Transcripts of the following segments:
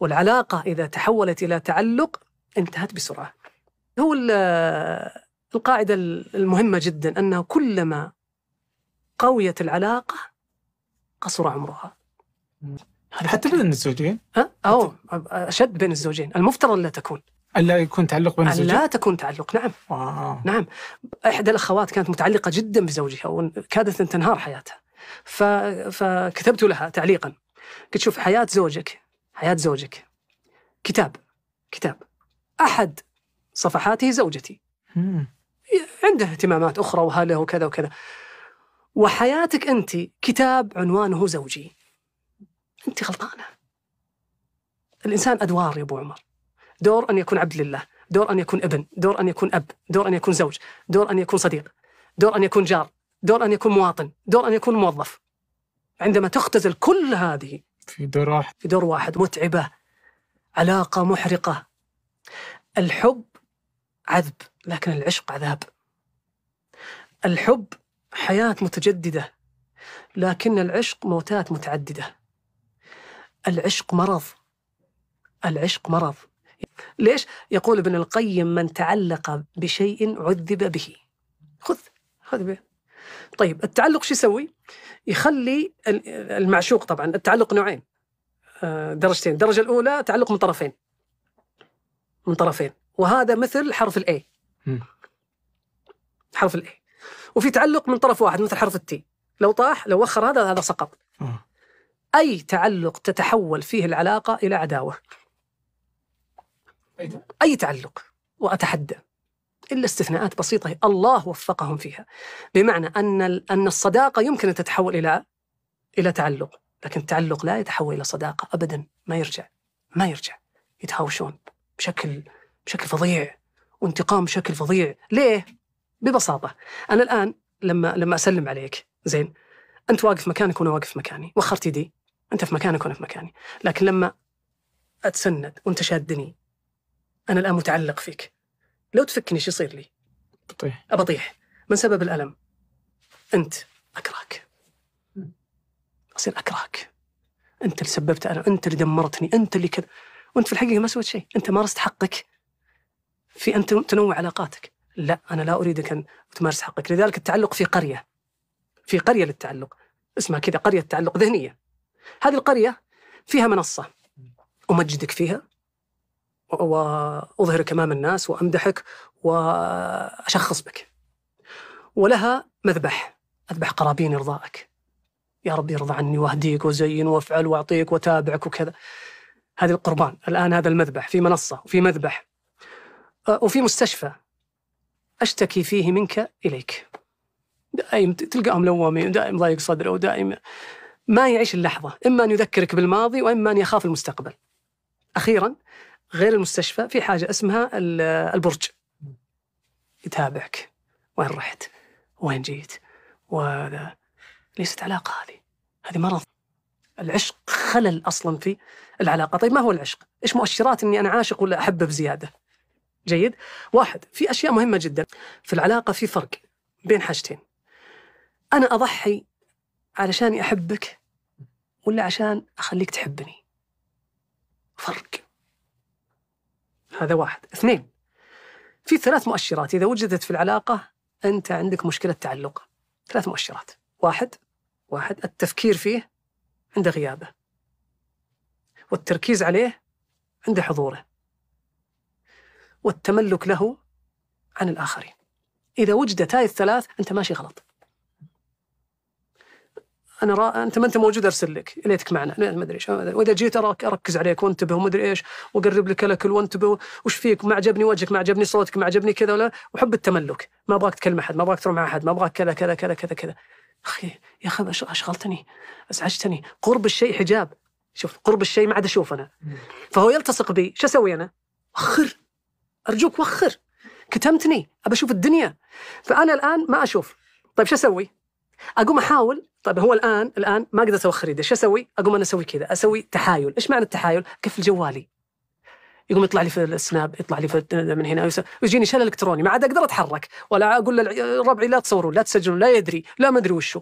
والعلاقة إذا تحولت إلى تعلق انتهت بسرعة هو القاعدة المهمة جدا أنه كلما قويت العلاقة قصر عمرها حتى بين الزوجين؟ ها؟ أو أشد بين الزوجين المفترض ألا تكون ألا يكون تعلق بين الزوجين؟ ألا تكون تعلق نعم واو. آه. نعم إحدى الأخوات كانت متعلقة جدا بزوجها وكادت أن تنهار حياتها ف... فكتبت لها تعليقا قلت شوف حياة زوجك حياة زوجك كتاب كتاب أحد صفحاته زوجتي عنده اهتمامات أخرى وهله وكذا وكذا وحياتك أنت كتاب عنوانه زوجي أنت غلطانة الإنسان أدوار يا أبو عمر دور أن يكون عبد لله دور أن يكون ابن دور أن يكون أب دور أن يكون زوج دور أن يكون صديق دور أن يكون جار دور أن يكون مواطن دور أن يكون موظف عندما تختزل كل هذه في دور واحد في دور واحد متعبة علاقة محرقة الحب عذب لكن العشق عذاب الحب حياة متجددة لكن العشق موتات متعددة العشق مرض العشق مرض ليش؟ يقول ابن القيم من تعلق بشيء عذب به خذ خذ به طيب التعلق شو يسوي؟ يخلي المعشوق طبعا التعلق نوعين آه، درجتين الدرجة الأولى تعلق من طرفين من طرفين وهذا مثل حرف الاي حرف الاي وفي تعلق من طرف واحد مثل حرف التي لو طاح لو وخر هذا هذا سقط اي تعلق تتحول فيه العلاقه الى عداوه اي تعلق واتحدى إلا استثناءات بسيطة الله وفقهم فيها بمعنى أن أن الصداقة يمكن أن تتحول إلى إلى تعلق لكن التعلق لا يتحول إلى صداقة أبدا ما يرجع ما يرجع يتهاوشون بشكل بشكل فظيع وانتقام بشكل فظيع ليه؟ ببساطة أنا الآن لما لما أسلم عليك زين أنت واقف مكانك وأنا واقف مكاني وخرت يدي أنت في مكانك وأنا في مكاني لكن لما أتسند وأنت شادني أنا الآن متعلق فيك لو تفكني شو يصير لي؟ بطيح أبطيح من سبب الألم أنت أكرهك أصير أكرهك أنت اللي سببت ألم أنت اللي دمرتني أنت اللي كذا وأنت في الحقيقة ما سويت شيء أنت مارست حقك في أن تنوع علاقاتك لا أنا لا أريدك أن تمارس حقك لذلك التعلق في قرية في قرية للتعلق اسمها كذا قرية التعلق ذهنية هذه القرية فيها منصة أمجدك فيها وأظهرك أمام الناس وأمدحك وأشخص بك ولها مذبح أذبح قرابين إرضائك يا رب يرضى عني وأهديك وزين وأفعل وأعطيك وتابعك وكذا هذه القربان الآن هذا المذبح في منصة وفي مذبح أه، وفي مستشفى أشتكي فيه منك إليك دائم تلقاهم لوامين دائم ضايق صدره ودائم ما يعيش اللحظة إما أن يذكرك بالماضي وإما أن يخاف المستقبل أخيرا غير المستشفى في حاجه اسمها البرج يتابعك وين رحت وين جيت وهذا ليست علاقه هذه هذه مرض العشق خلل اصلا في العلاقه طيب ما هو العشق ايش مؤشرات اني انا عاشق ولا احبه بزياده جيد واحد في اشياء مهمه جدا في العلاقه في فرق بين حاجتين انا اضحي علشان احبك ولا عشان اخليك تحبني هذا واحد اثنين في ثلاث مؤشرات إذا وجدت في العلاقة أنت عندك مشكلة تعلق ثلاث مؤشرات واحد واحد التفكير فيه عند غيابه والتركيز عليه عند حضوره والتملك له عن الآخرين إذا وجدت هاي الثلاث أنت ماشي غلط انا را... انت ما انت موجود ارسل لك ليتك معنا ما ادري ايش واذا جيت اراك اركز عليك وانتبه وما ادري ايش واقرب لك الاكل وانتبه وش فيك ما عجبني وجهك ما عجبني صوتك ما عجبني كذا ولا وحب التملك ما ابغاك تكلم احد ما ابغاك تروح مع احد ما ابغاك كذا كذا كذا كذا كذا اخي يا اخي اشغلتني ازعجتني قرب الشيء حجاب شوف قرب الشيء ما عاد اشوف انا فهو يلتصق بي شو اسوي انا؟ وخر ارجوك وخر كتمتني ابى اشوف الدنيا فانا الان ما اشوف طيب شو اسوي؟ اقوم احاول طيب هو الان الان ما اقدر اسوي خريده شو اسوي؟ اقوم انا اسوي كذا اسوي تحايل، ايش معنى التحايل؟ اقفل جوالي يقوم يطلع لي في السناب يطلع لي في من هنا ويجيني شلل الكتروني ما عاد اقدر اتحرك ولا اقول لربعي لا تصورون لا تسجلون لا يدري لا ما ادري وشو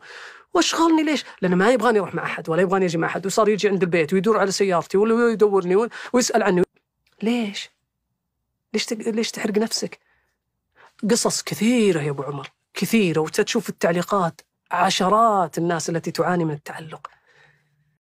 واشغلني ليش؟ لانه ما يبغاني اروح مع احد ولا يبغاني اجي مع احد وصار يجي عند البيت ويدور على سيارتي ولا يدورني ويسال عني ليش؟ ليش ليش تحرق نفسك؟ قصص كثيره يا ابو عمر كثيره وتشوف التعليقات عشرات الناس التي تعاني من التعلق